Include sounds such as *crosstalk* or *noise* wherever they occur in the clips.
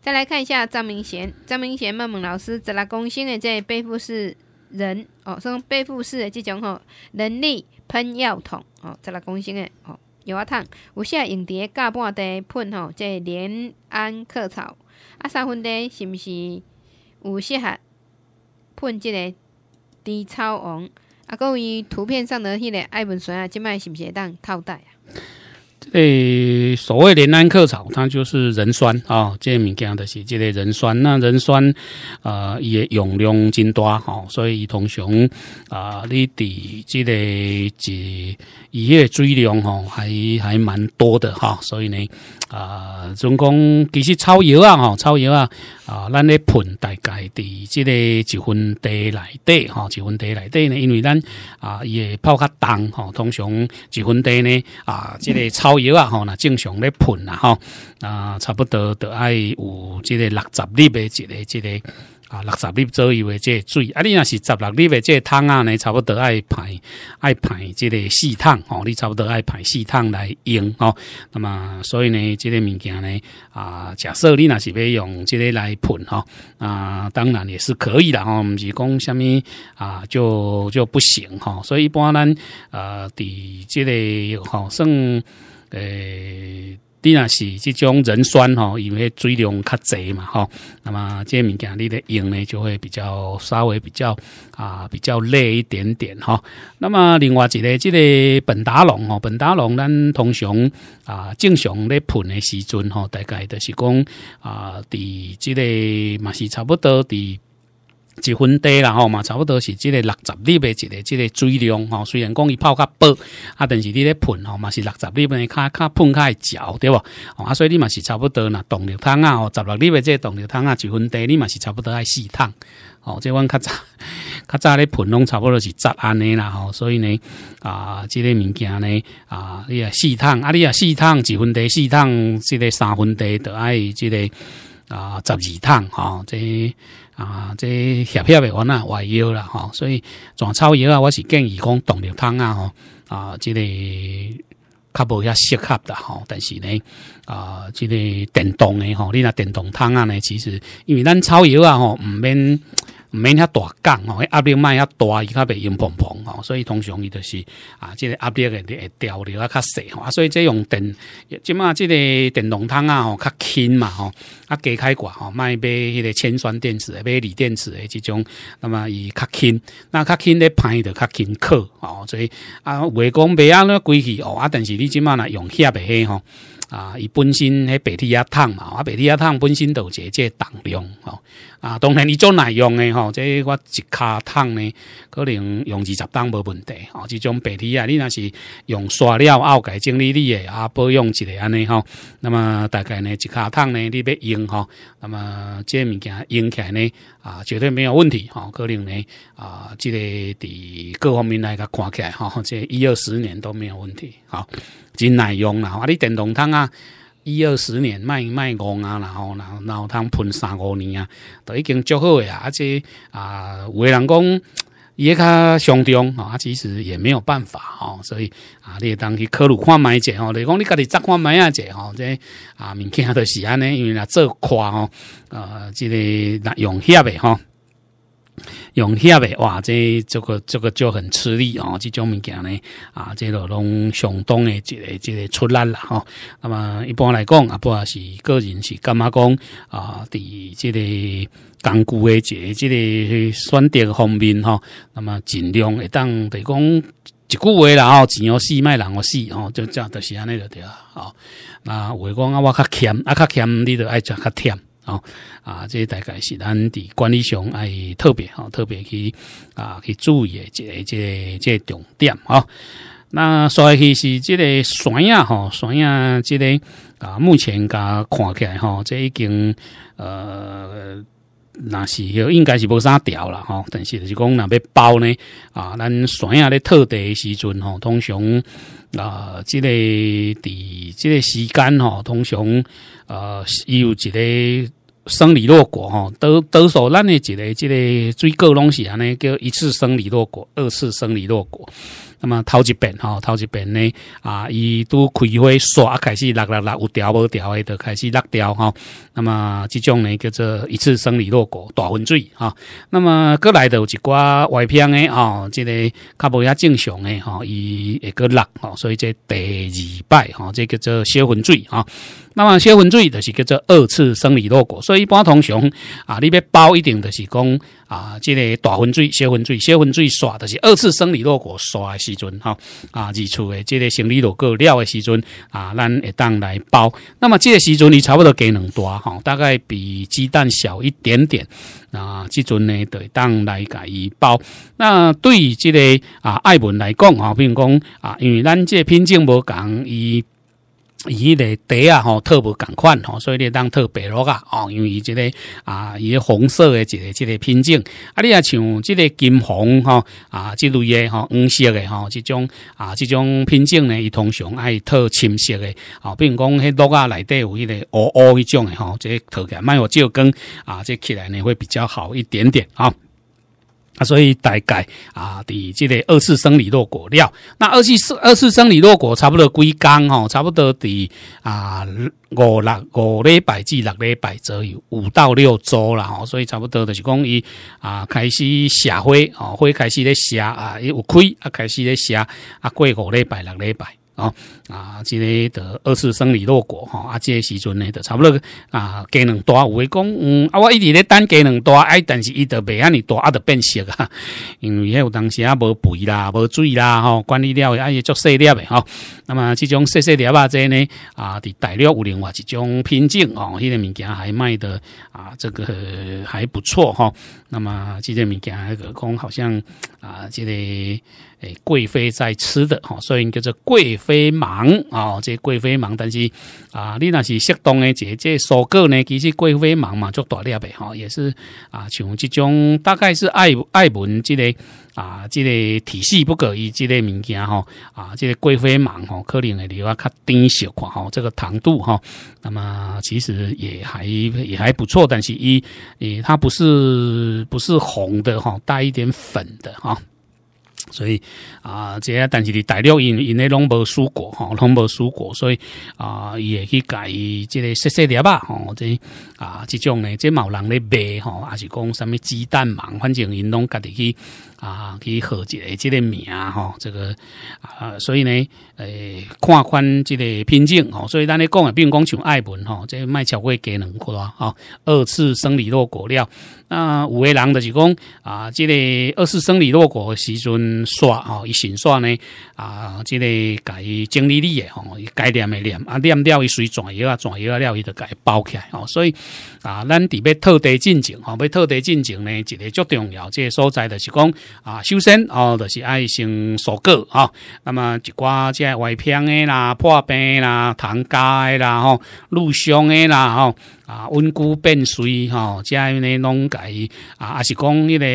再来看一下张明贤，张明贤孟孟老师，十六公升的这背负式人哦，算背负式的这种哦，人力喷药桶哦，十六公升的哦，有啊桶，有适合用伫架半袋喷吼，这连安客草啊，三分袋是毋是有适合喷即个低草王？啊，各伊图片上的迄个爱文旋啊，即摆是毋是会当套袋啊？诶，所谓连安客草，它就是人酸啊，这物件的是这类人酸。那人酸，啊，伊用量真大。哦，所以通常啊，你滴这类一叶水量吼，还还蛮多的哈，所以呢。啊，总共其实草药啊，吼草药啊，啊，咱咧喷大概伫即个一分地内底，吼一分地内底呢，因为咱啊伊会泡较重，吼通常一分地呢，啊，即个草药啊，吼那正常咧喷啦，吼啊，差不多都爱有即个六十粒的即个即个。啊，六十粒左右的这水，啊，你若是十六粒的这桶啊，呢，差不多爱排爱排，这个四桶哦，你差不多爱排四桶来用哦。那么，所以呢，这个物件呢，啊，假设你若是要用这个来喷哈，啊，当然也是可以的哦，不是讲什么啊，就就不行哈。所以一般呢，呃，底这个好算诶。你若是即种人酸吼，因为水量较侪嘛吼，那么这物件你的用呢就会比较稍微比较啊比较累一点点哈。那么另外一个，即个本达龙吼，本达龙咱通常啊正常咧喷的时阵吼，大概就是讲啊，伫即个嘛是差不多伫。一分地啦吼嘛，差不多是即个六十粒边一个即个水量吼。虽然讲伊泡较薄啊，但是你咧喷吼嘛是六十里边，较较喷较会浇对不？啊，所以你嘛是差不多啦，动力汤啊吼，十六里即个动力汤啊，一分地你嘛是差不多爱四桶。哦。即阮较早 *laughs* 较早咧，盆拢差不多是十安尼啦吼。所以呢啊，这个物件呢啊，你啊四桶啊，你啊四桶一分地四桶，这个三分地都爱即个啊十二桶吼，这。啊，即系狭协嚟讲啦，外腰啦，嗬，所以全草药啊，我是建议讲动力汤啊，吼，啊，即个较无咁适合的，吼，但是咧，啊，即个电动嘅，吼，你那电动汤啊，呢，其实因为咱草药啊，吼，唔免。毋免遐大降吼，压力卖遐大，伊较袂硬蓬蓬吼，所以通常伊就是啊，即个压力会会调咧啊较细吼，啊所以即用电即嘛，即个电动汤啊吼较轻嘛吼，啊加开关吼卖买迄个铅酸电池、买锂电池诶即种，那么伊较轻，那较轻咧拍就较轻可吼，所以啊，话讲未安咧，规矩哦，啊但是你即嘛若用遐袂黑吼。啊，伊本身迄白铁亚汤嘛，啊白铁亚汤本身就即即重量吼，啊当然伊做耐用的吼，即我一卡桶呢，可能用二十担无问题，吼，即种白铁亚你若是用刷料后改整理你的啊，保养一下安尼吼，那么大概呢一卡桶呢你要用吼。那么这物件用起来呢。啊，绝对没有问题，哈！可能呢，啊，这个在各方面来佮看起，来哈，这一二十年都没有问题，好，真耐用啦，啊，你电动汤啊，一二十年卖卖戆啊，然后然后然后汤喷三五年啊，都已经足好诶啊，而且啊，有诶人讲。也较上当吼，他其实也没有办法吼，所以啊，你当去克鲁看买者吼，你讲你家己扎看买啊者吼，这啊明天就是安尼，因为啊做矿吼，呃，这个那用黑的吼。用鞋的哇，这这个这个就很吃力哦。这种物件呢，啊，这个拢相当的，这个这个出力了吼。那么一般来讲啊，不管是个人是干嘛讲啊，伫这个工具的这个这个选择方面吼，那么尽量会当别讲一句话啦，吼，钱要死，卖人我死吼，就这就是安尼就对了啊。那我讲啊，我较欠啊较欠你就爱食较甜。哦啊，这大概是咱伫管理上爱特别吼，特别去啊去注意这这这重点啊。那所以是这个山啊哈，山啊，这个啊目前噶看起来哈，这已经呃那是应该是无啥调啦吼，但是就讲若要包呢啊，咱山啊咧特诶时阵吼，通常啊，即个伫即个时间吼，通常呃有一个。生理落果吼，都都说咱的一个、一个最高东西啊，呢叫一次生理落果，二次生理落果。那么头一遍吼，头一遍呢啊，伊都开花刷啊，开始落落落，有条无条的，开始落条吼。那么这种呢叫做一次生理落果，大分水哈。那么过来的有一寡外偏的吼，这个较无遐正常的吼，伊会个落吼，所以这第二摆吼，这叫做小分水哈。那么小粉水就是叫做二次生理落果，所以一般通常啊，你要包一定就是讲啊，即个大粉水、小粉水、小粉水刷，就是二次生理落果刷的时阵哈啊，日出的即个生理落果料的时阵啊，咱会当来包。那么即个时阵你差不多几两大哈？大概比鸡蛋小一点点啊。即阵呢，对当来改一包。那对于即个啊艾文来讲哈，如讲啊，因为咱即个品种无同，伊。伊迄个茶啊吼，透无共款吼，所以会当透白肉啊，哦，因为伊即个啊，伊红色诶一个即个品种啊，你啊像即个金红吼啊，即类诶吼，黄色诶吼，即种啊，即种品种呢，伊通常爱透深色诶吼，比如讲迄肉啊内底有迄个乌乌迄种诶吼，即个脱起卖我照光啊，即起来呢会比较好一点点啊。啊，所以大概啊，伫即个二次生理落果料，那二次生二次生理落果差不多几工吼，差不多伫啊五六五礼拜至六礼拜左右，五到六周啦吼，所以差不多就是讲伊啊开始下灰哦，灰开始咧下啊，有开啊开始咧下啊，过五礼拜六礼拜。哦啊，这个的二次生理落果哈，啊，这个时阵呢，就差不多啊，鸡卵大有为讲，嗯，啊，我一直咧等鸡卵大，哎，但是伊得未安尼大，啊，著变色啊，*laughs* 因为迄有当时啊无肥啦，无水啦，吼，管理了，啊，伊做细粒诶，吼，那么即种细细粒啊，这呢啊，伫大陆有另外一种品种哦，迄个物件还卖的啊，这个还不错哈，那么即个物件那个讲好像啊，这个。诶，贵妃在吃的哈，所以叫做贵妃芒啊。这贵妃芒，但是啊，你那是适当的，即即收购呢，其实贵妃芒嘛，做大粒呗哈，也是啊，像这种大概是爱爱文这类啊，这类体系不可以这类物件哈啊，这个贵妃芒哈，可能留要较低小块哈，这个糖度哈，那么其实也还也还不错，但是一诶，它不是不是红的哈，带一点粉的哈。所以啊，这但是大陆因因咧拢无输过吼，拢无输过，所以啊，伊也去改即个细细粒吧吼，即啊这种咧，即有人咧卖吼，还是讲什么鸡蛋嘛，反正因拢家己去。啊，去学一个即个名吼，这个啊，所以呢，诶，看翻即个品种哦，所以咱咧讲诶，并唔讲像爱文吼，即卖超过加两箍啊，吼二次生理落果料，那有诶人的是讲啊，即个二次生理落果时阵刷吼，伊神刷呢，啊，即个改整理理的吼，伊改念的念啊，念了伊随转药啊，转啊了伊就改包起来哦，所以啊，咱伫要特地进情吼，要特地进情呢，一个足重要即个所在的就是讲。啊，首先哦，就是爱先所够啊。那么一寡即个外偏的啦、破病啦、糖街啦、吼、路上的啦、吼啊，温故变水吼，即系你拢改啊，还是讲一个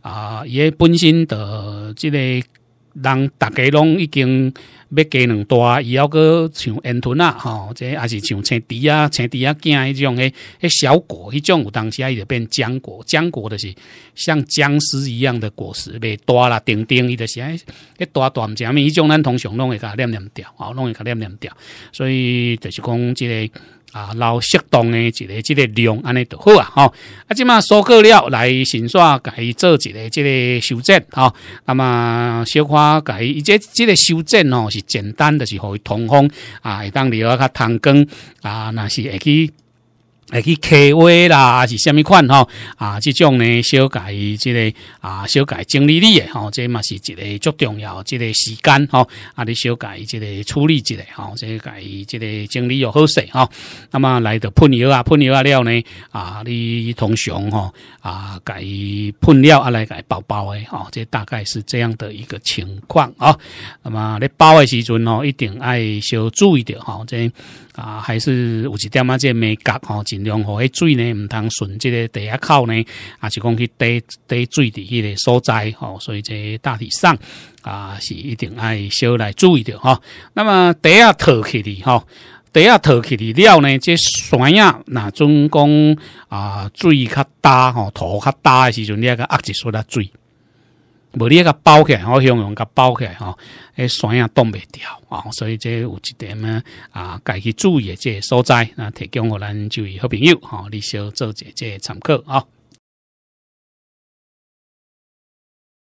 啊，伊本身的即个人，大家拢已经。要加两大，伊要个像鹌鹑啊，吼，这还是像青枝啊、青枝啊、茎迄种诶，迄小果，迄种有当时啊，伊就变浆果，浆果就是像僵尸一样的果实，袂大啦，丁丁伊就先一大大上面，迄种咱通常拢会较黏黏掉，吼，拢会较黏黏掉，所以就是讲即个。啊，老适当的一个这个量安尼就好啊！吼啊，即马收过了来，先刷改做一个这个修正啊。那么小可改，伊这这个修正哦，是简单的，是互伊通风啊，会当啊较通光啊，那是会去。来去 K V 啦，还是什么款吼啊，这种呢，小改这个啊，小改整理的吼，这嘛是一个最重要，这个时间吼啊，你小改这个处理这个吼，这改这个整理又好势哈。那么来的喷油啊，喷油啊料呢？啊，你通常吼啊，改喷料啊，来改包包诶？吼，这大概是这样的一个情况啊。那么你包的时阵吼，一定爱小注意点吼，这啊，还是有一点啊，这眉角吼，尽量吼，水呢唔通顺，这个地下口呢，啊，是讲去低低水的迄个所在吼，所以这大体上啊是一定爱少来注意着哈。那么地下套起的哈，地下套起的料呢，这山啊，那准讲啊，水较大吼，土较大时阵，你个压一说的水。无你迄个包起来，我形容甲包起来吼，迄酸也挡袂掉啊，所以这有一点啊，啊，家己注意的这所在，那提供互咱就位好朋友吼，你小做一这参考吼。